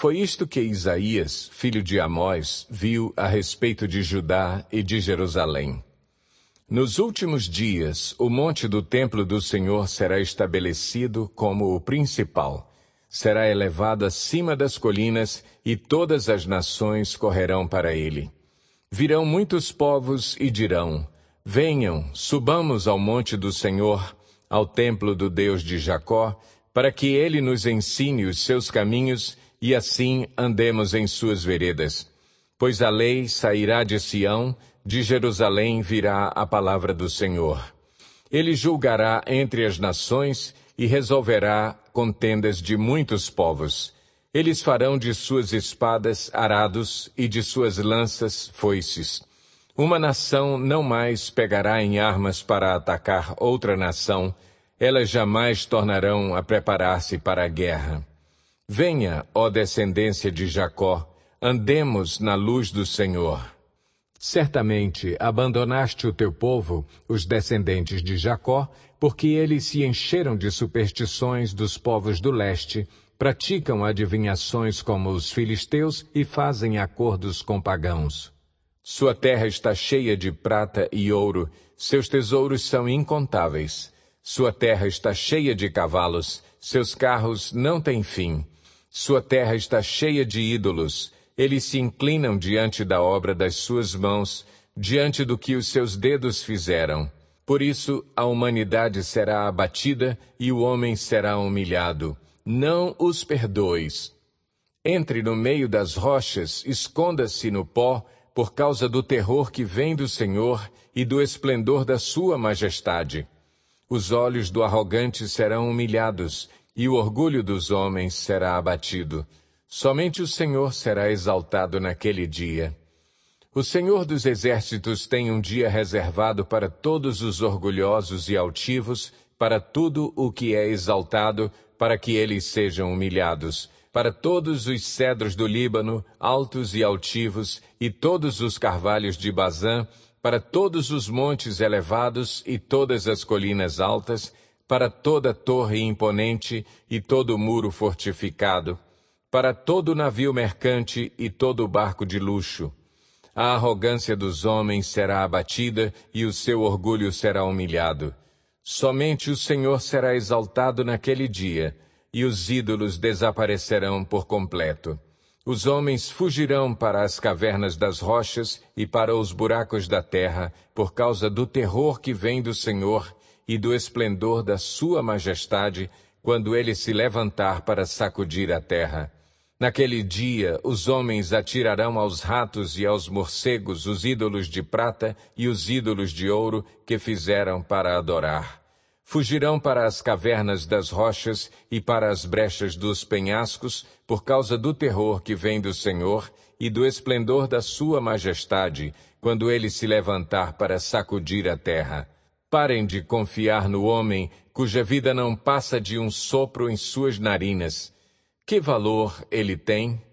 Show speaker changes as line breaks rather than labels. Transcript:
Foi isto que Isaías, filho de Amós, viu a respeito de Judá e de Jerusalém. Nos últimos dias, o monte do templo do Senhor será estabelecido como o principal. Será elevado acima das colinas e todas as nações correrão para ele. Virão muitos povos e dirão: Venham, subamos ao monte do Senhor, ao templo do Deus de Jacó, para que ele nos ensine os seus caminhos e assim andemos em suas veredas. Pois a lei sairá de Sião, de Jerusalém virá a palavra do Senhor. Ele julgará entre as nações e resolverá contendas de muitos povos. Eles farão de suas espadas arados e de suas lanças foices. Uma nação não mais pegará em armas para atacar outra nação, elas jamais tornarão a preparar-se para a guerra. Venha, ó descendência de Jacó, andemos na luz do Senhor. Certamente abandonaste o teu povo, os descendentes de Jacó, porque eles se encheram de superstições dos povos do leste, praticam adivinhações como os filisteus e fazem acordos com pagãos. Sua terra está cheia de prata e ouro, seus tesouros são incontáveis. Sua terra está cheia de cavalos, seus carros não têm fim. Sua terra está cheia de ídolos. Eles se inclinam diante da obra das suas mãos, diante do que os seus dedos fizeram. Por isso, a humanidade será abatida e o homem será humilhado. Não os perdoes. Entre no meio das rochas, esconda-se no pó, por causa do terror que vem do Senhor e do esplendor da Sua majestade. Os olhos do arrogante serão humilhados e o orgulho dos homens será abatido. Somente o Senhor será exaltado naquele dia. O Senhor dos Exércitos tem um dia reservado para todos os orgulhosos e altivos, para tudo o que é exaltado, para que eles sejam humilhados, para todos os cedros do Líbano, altos e altivos, e todos os carvalhos de Bazã, para todos os montes elevados e todas as colinas altas, para toda torre imponente e todo muro fortificado, para todo navio mercante e todo barco de luxo. A arrogância dos homens será abatida e o seu orgulho será humilhado. Somente o Senhor será exaltado naquele dia, e os ídolos desaparecerão por completo. Os homens fugirão para as cavernas das rochas e para os buracos da terra, por causa do terror que vem do Senhor e do esplendor da Sua Majestade quando ele se levantar para sacudir a terra. Naquele dia, os homens atirarão aos ratos e aos morcegos os ídolos de prata e os ídolos de ouro que fizeram para adorar. Fugirão para as cavernas das rochas e para as brechas dos penhascos, por causa do terror que vem do Senhor e do esplendor da Sua Majestade, quando ele se levantar para sacudir a terra. Parem de confiar no homem cuja vida não passa de um sopro em suas narinas. Que valor ele tem?